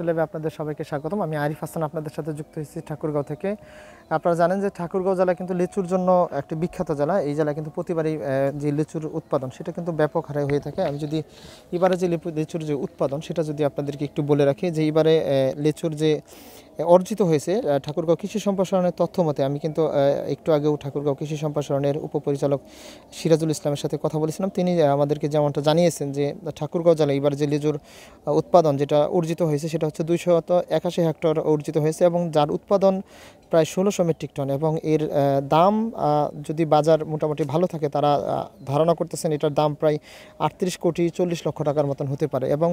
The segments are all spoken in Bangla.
মাস্টার ল্যাবে আপনাদের সবাইকে স্বাগতম আমি আরিফ হাসান আপনাদের সাথে যুক্ত হয়েছি ঠাকুরগাঁও থেকে আপনারা জানেন যে ঠাকুরগাঁও জেলা কিন্তু লিচুর জন্য একটি বিখ্যাত জেলা এই জেলা কিন্তু প্রতিবারই যে লিচুর উৎপাদন সেটা কিন্তু ব্যাপক হারে হয়ে থাকে আমি যদি এবারে যে লিচুর যে উৎপাদন সেটা যদি আপনাদেরকে একটু বলে রাখি যে এবারে লিচুর যে অর্জিত হয়েছে ঠাকুরগাঁও কৃষি সম্প্রসারণের তথ্য মতে আমি কিন্তু একটু আগেও ঠাকুরগাঁও কৃষি সম্প্রসারণের উপপরিচালক সিরাজুল ইসলামের সাথে কথা বলেছিলাম তিনি আমাদেরকে যেমনটা জানিয়েছেন যে ঠাকুরগাঁও জেলায় এবার যে লিজুর উৎপাদন যেটা অর্জিত হয়েছে সেটা হচ্ছে দুইশত একাশি হেক্টর অর্জিত হয়েছে এবং যার উৎপাদন প্রায় ষোলোশো মেট্রিক টন এবং এর দাম যদি বাজার মোটামুটি ভালো থাকে তারা ধারণা করতেছেন এটার দাম প্রায় আটত্রিশ কোটি চল্লিশ লক্ষ টাকার মতন হতে পারে এবং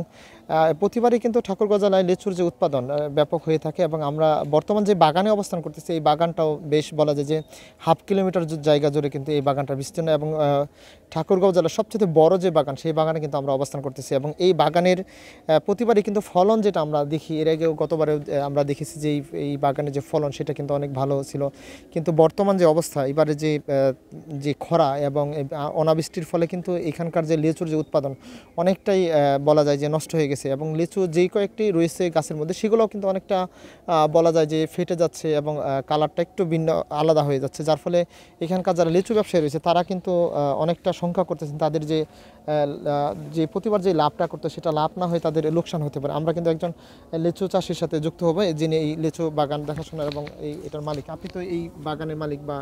প্রতিবারই কিন্তু ঠাকুরগাঁ জেলায় লেচুর যে উৎপাদন ব্যাপক হয়ে থাকে এবং আমরা বর্তমান যে বাগানে অবস্থান করতেছি এই বাগানটাও বেশ বলা যায় যে হাফ কিলোমিটার জায়গা জুড়ে কিন্তু এই বাগানটা বিস্তীর্ণ এবং ঠাকুরগাঁও জেলার সবচেয়ে বড় যে বাগান সেই বাগানে কিন্তু আমরা অবস্থান করতেছি এবং এই বাগানের প্রতিবারই কিন্তু ফলন যেটা আমরা দেখি এর আগেও গতবারে আমরা দেখেছি যে এই বাগানের যে ফলন সেটা কিন্তু কিন্তু অনেক ভালো ছিল কিন্তু বর্তমান যে অবস্থা এবারে যে যে খরা এবং অনাবৃষ্টির ফলে কিন্তু এখানকার যে লিচুর যে উৎপাদন অনেকটাই বলা যায় যে নষ্ট হয়ে গেছে এবং লিচু যেই কয়েকটি রয়েছে গাছের মধ্যে সেগুলোও কিন্তু অনেকটা বলা যায় যে ফেটে যাচ্ছে এবং কালারটা একটু ভিন্ন আলাদা হয়ে যাচ্ছে যার ফলে এখানকার যারা লিচু ব্যবসায়ী রয়েছে তারা কিন্তু অনেকটা সংখ্যা করতেছেন তাদের যে যে প্রতিবার যে লাভটা করতো সেটা লাভ না হয়ে তাদের লোকসান হতে পারে আমরা কিন্তু একজন লিচু চাষির সাথে যুক্ত হবো যিনি এই লিচু বাগান দেখাশোনা এবং এই এটার মালিক আপনি তো এই বাগানের মালিক বা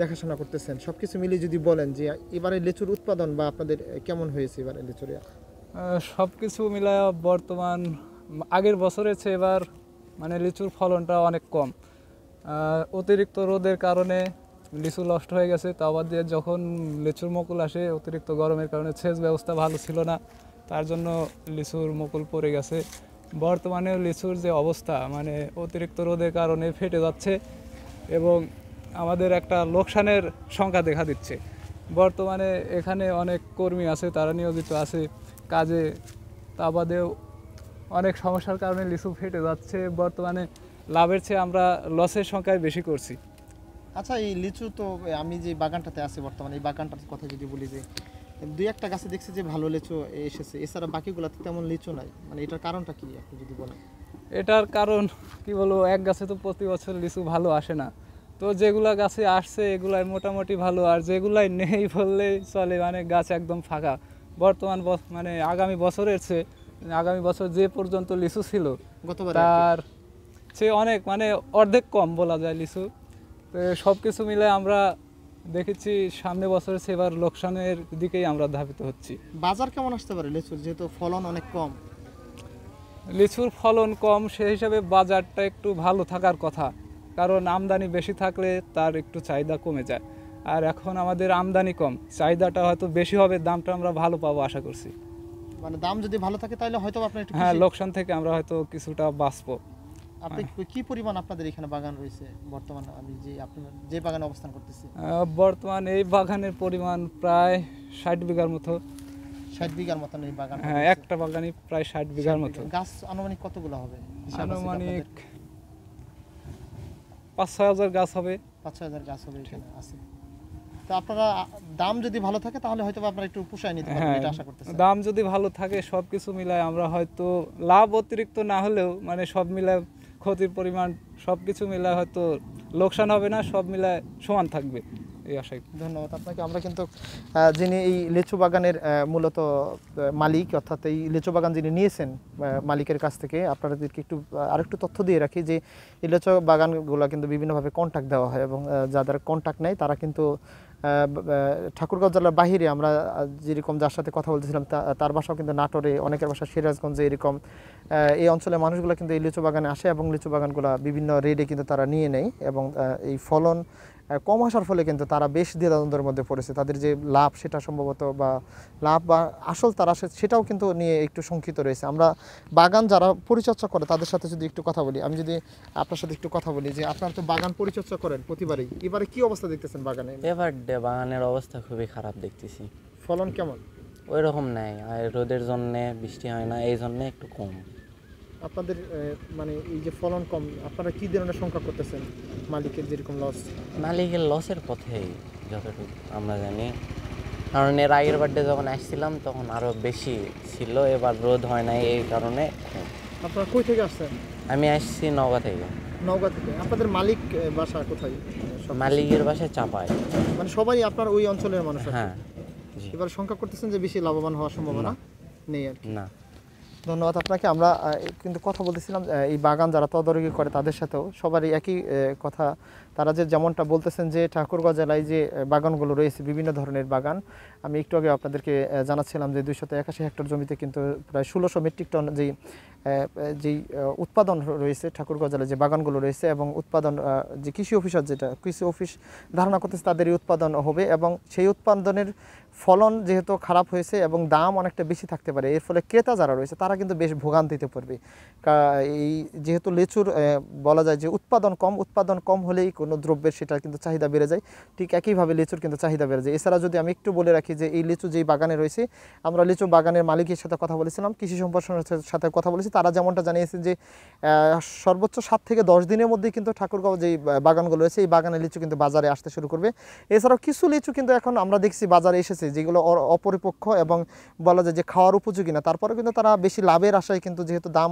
দেখাশোনা করতেছেন সব কিছু মিলিয়ে যদি বলেন যে এবারে লেচুর উৎপাদন বা আপনাদের কেমন হয়েছে এবারে লেচুরে সব কিছু মিলায় বর্তমান আগের বছরে চেয়ে এবার মানে লিচুর ফলনটা অনেক কম অতিরিক্ত রোদের কারণে লিচু নষ্ট হয়ে গেছে তা আবার দিয়ে যখন লিচুর মুকুল আসে অতিরিক্ত গরমের কারণে সেচ ব্যবস্থা ভালো ছিল না তার জন্য লিচুর মুকুল পড়ে গেছে বর্তমানে লিচুর যে অবস্থা মানে অতিরিক্ত রোদের কারণে ফেটে যাচ্ছে এবং আমাদের একটা লোকসানের সংখ্যা দেখা দিচ্ছে বর্তমানে এখানে অনেক কর্মী আছে তারা নিয়োজিত আছে কাজে তা বাদেও অনেক সমস্যার কারণে লিচু ফেটে যাচ্ছে বর্তমানে লাভের চেয়ে আমরা লসের সংখ্যায় বেশি করছি আচ্ছা এই লিচু তো আমি যে বাগানটাতে আছি বর্তমানে এই বাগানটার কথা যদি বলি যে দুই একটা গাছে দেখছি যে ভালো লিচু এসেছে এছাড়া বাকিগুলোতে তেমন লিচু নাই মানে এটার কারণটা কি আপনি যদি বলেন এটার কারণ কি বলবো এক গাছে তো প্রতি বছর লিচু ভালো আসে না তো যেগুলা গাছে আসছে এগুলাই মোটামুটি ভালো আর যেগুলাই নেই বললেই চলে মানে গাছ একদম ফাঁকা বর্তমান মানে আগামী বছরের চেয়ে আগামী বছর যে পর্যন্ত লিচু ছিল তার সে অনেক মানে অর্ধেক কম বলা যায় লিচু তো সব কিছু মিলে আমরা দেখেছি সামনে বছরের সেবার লোকসানের দিকেই আমরা ধাবিত হচ্ছি বাজার কেমন আসতে পারে লিচুর যেহেতু ফলন অনেক কম লিচুর ফলন কম সে হিসাবে বাজারটা একটু ভালো থাকার কথা কারণ আমদানি বেশি থাকলে তার একটু চাহিদা কমে যায় আর এখন আমাদের আমদানি কম চাহিদাটা হয়তো বেশি হবে দামটা আমরা ভালো পাবো আশা করছি মানে দাম যদি ভালো থাকে তাহলে হয়তো আপনার হ্যাঁ লোকসান থেকে আমরা হয়তো কিছুটা বাঁচবো আপনি কি পরিমাণ আপনাদের এখানে বাগান রয়েছে যে বাগানে অবস্থান প্রায় ষাট বিঘার মতো ষাট বিঘার মতন এই বাগান হ্যাঁ, একটা প্রায় ষাট বিঘার মতো গাছ আনুমানিক কতগুলো হবে পাঁচ হাজার গাছ হবে পাঁচ হাজার গাছ হবে এখানে আছে তো আপনারা দাম যদি ভালো থাকে তাহলে হয়তো আপনারা একটু পোষায় নিতে পারবেন হ্যাঁ, আশা দাম যদি ভালো থাকে সবকিছু মিলায় আমরা হয়তো লাভ অতিরিক্ত না হলেও মানে সব মিলায় ক্ষতির পরিমাণ সব কিছু মিলায় হয়তো লোকসান হবে না সব মিলায় সমান থাকবে এই আশাই ধন্যবাদ আপনাকে আমরা কিন্তু যিনি এই লিচু বাগানের মূলত মালিক অর্থাৎ এই লিচু বাগান যিনি নিয়েছেন মালিকের কাছ থেকে আপনাদেরকে একটু আরেকটু তথ্য দিয়ে রাখি যে এই লিচু বাগানগুলো কিন্তু বিভিন্নভাবে কন্ট্যাক্ট দেওয়া হয় এবং যাদের কন্ট্যাক্ট নেয় তারা কিন্তু ঠাকুরগাঁও জেলার বাহিরে আমরা যেরকম যার সাথে কথা বলতেছিলাম তার বাসাও কিন্তু নাটোরে অনেকের বাসা সিরাজগঞ্জে এরকম এই অঞ্চলের মানুষগুলো কিন্তু এই লিচু বাগানে আসে এবং লিচু বাগানগুলো বিভিন্ন রেডে কিন্তু তারা নিয়ে নেয় এবং এই ফলন কম আসার ফলে কিন্তু তারা বেশ দ্বিধাদ্বন্দ্বের মধ্যে পড়েছে তাদের যে লাভ সেটা সম্ভবত বা লাভ বা আসল তারা সেটাও কিন্তু নিয়ে একটু শঙ্কিত রয়েছে আমরা বাগান যারা পরিচর্যা করে তাদের সাথে যদি একটু কথা বলি আমি যদি আপনার সাথে একটু কথা বলি যে আপনারা তো বাগান পরিচর্যা করেন প্রতিবারই এবারে কি অবস্থা দেখতেছেন বাগানে এবার বাগানের অবস্থা খুবই খারাপ দেখতেছি ফলন কেমন ওই রকম নেয় আর রোদের জন্যে বৃষ্টি হয় না এই জন্যে একটু কম আপনাদের মানে এই যে ফলন কম আপনারা কী ধরনের সংখ্যা করতেছেন মালিকের যেরকম লস মালিকের লসের পথে যতটুকু আমরা জানি কারণ এর আগের বার্থডে যখন আসছিলাম তখন আরও বেশি ছিল এবার রোদ হয় নাই এই কারণে আপনারা কই থেকে আসছেন আমি আসছি নওগাঁ থেকে নওগাঁ থেকে আপনাদের মালিক বাসা কোথায় মালিকের বাসা চাপায় মানে সবাই আপনার ওই অঞ্চলের মানুষ হ্যাঁ এবার সংখ্যা করতেছেন যে বেশি লাভবান হওয়ার সম্ভাবনা নেই আর না ধন্যবাদ আপনাকে আমরা কিন্তু কথা বলতেছিলাম এই বাগান যারা তদারকি করে তাদের সাথেও সবারই একই কথা তারা যে যেমনটা বলতেছেন যে ঠাকুরগাঁ জেলায় যে বাগানগুলো রয়েছে বিভিন্ন ধরনের বাগান আমি একটু আগে আপনাদেরকে জানাচ্ছিলাম যে দুইশত একাশি হেক্টর জমিতে কিন্তু প্রায় ষোলোশো মেট্রিক টন যেই যেই উৎপাদন রয়েছে ঠাকুরগাঁ জেলায় যে বাগানগুলো রয়েছে এবং উৎপাদন যে কৃষি অফিসার যেটা কৃষি অফিস ধারণা করতেছে তাদেরই উৎপাদন হবে এবং সেই উৎপাদনের ফলন যেহেতু খারাপ হয়েছে এবং দাম অনেকটা বেশি থাকতে পারে এর ফলে ক্রেতা যারা রয়েছে তারা কিন্তু বেশ ভোগান্তিতে পড়বে এই যেহেতু লেচুর বলা যায় যে উৎপাদন কম উৎপাদন কম হলেই কোনো দ্রব্যের সেটার কিন্তু চাহিদা বেড়ে যায় ঠিক একইভাবে লিচুর কিন্তু চাহিদা বেড়ে যায় এছাড়া যদি আমি একটু বলে রাখি যে এই লিচু যেই বাগানে রয়েছে আমরা লিচু বাগানের মালিকের সাথে কথা বলেছিলাম কৃষি সম্প্রসারণের সাথে কথা বলেছি তারা যেমনটা জানিয়েছে যে সর্বোচ্চ সাত থেকে দশ দিনের মধ্যেই কিন্তু ঠাকুরগাঁও যেই বাগানগুলো রয়েছে এই বাগানের লিচু কিন্তু বাজারে আসতে শুরু করবে এছাড়াও কিছু লিচু কিন্তু এখন আমরা দেখছি বাজারে এসেছে যেগুলো অপরিপক্ষ এবং বলা যায় যে খাওয়ার উপযোগী না তারপরে কিন্তু তারা বেশি লাভের আশায় কিন্তু যেহেতু দাম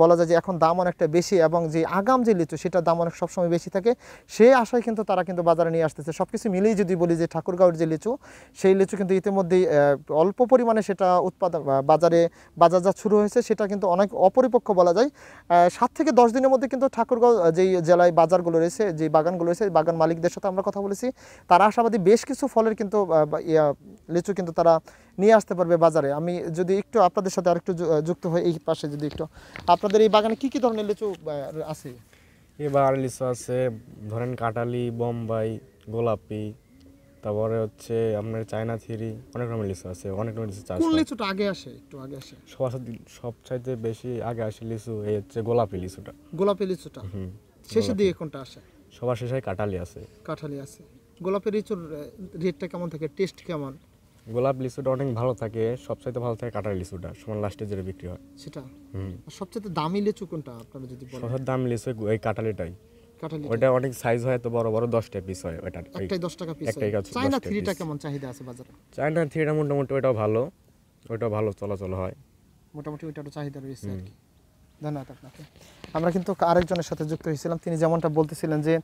বলা যায় যে এখন দাম অনেকটা বেশি এবং যে আগাম যে লিচু সেটার দাম অনেক সবসময় সময় বেশি থাকে সেই আশায় কিন্তু তারা কিন্তু বাজারে নিয়ে আসতেছে সব কিছু মিলেই যদি বলি যে ঠাকুরগাঁওয়ের যে লিচু সেই লিচু কিন্তু ইতিমধ্যেই অল্প পরিমাণে সেটা উৎপাদন বাজারে বাজার যা শুরু হয়েছে সেটা কিন্তু অনেক অপরিপক্ষ বলা যায় সাত থেকে দশ দিনের মধ্যে কিন্তু ঠাকুরগাঁও যেই জেলায় বাজারগুলো রয়েছে যে বাগানগুলো রয়েছে বাগান মালিকদের সাথে আমরা কথা বলেছি তারা আশাবাদী বেশ কিছু ফলের কিন্তু লিচু কিন্তু তারা নিয়ে আসতে পারবে বাজারে আমি যদি একটু আপনাদের সাথে আরেকটু যুক্ত হই এই পাশে যদি একটু আপনাদের এই বাগানে কি কি ধরনের লিচু আছে এবার লিচু আছে ধরেন কাটালি বোম্বাই গোলাপি তারপরে হচ্ছে আপনার চায়না থিরি অনেক রকমের লিচু আছে অনেক রকমের লিচু চাষ লিচুটা আগে আসে একটু আগে আসে সবার সবচাইতে বেশি আগে আসে লিচু এই হচ্ছে গোলাপি লিচুটা গোলাপি লিচুটা শেষের দিকে কোনটা আসে সবার শেষে কাটালি আছে কাঁঠালি আছে গোলাপি লিচুর রেটটা কেমন থাকে টেস্ট কেমন গোলাপ লিচুটা অনেক ভালো থাকে সবচাইতে ভালো থাকে কাটার লিচুটা সমান লাস্টে যেটা বিক্রি হয় সেটা আর সবচেয়ে দামি লিচু কোনটা আপনারা যদি বলেন সবার দামি লিচু ওই কাটালিটাই ওটা অনেক সাইজ হয় তো বড় বড় 10 টা পিস হয় ওটা একটাই 10 টাকা পিস একটাই কাছে চায়না 3 টা কেমন চাহিদা আছে বাজারে চায়না 3 টা মোটামুটি ওটাও ভালো ওটাও ভালো চলাচল হয় মোটামুটি ওটারও চাহিদা রয়েছে আর কি ধন্যবাদ আপনাকে আমরা কিন্তু আরেকজনের সাথে যুক্ত হয়েছিলাম তিনি যেমনটা বলতেছিলেন যে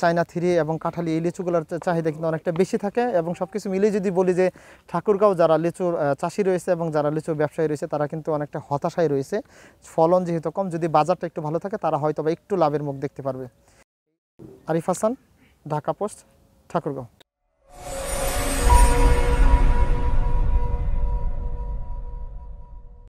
চায়না থ্রি এবং কাঁঠালি এই লিচুগুলোর চাহিদা কিন্তু অনেকটা বেশি থাকে এবং সব কিছু মিলিয়ে যদি বলি যে ঠাকুরগাঁও যারা লিচুর চাষি রয়েছে এবং যারা লিচুর ব্যবসায়ী রয়েছে তারা কিন্তু অনেকটা হতাশায় রয়েছে ফলন যেহেতু কম যদি বাজারটা একটু ভালো থাকে তারা হয়তো বা একটু লাভের মুখ দেখতে পারবে আরিফ হাসান ঢাকা পোস্ট ঠাকুরগাঁও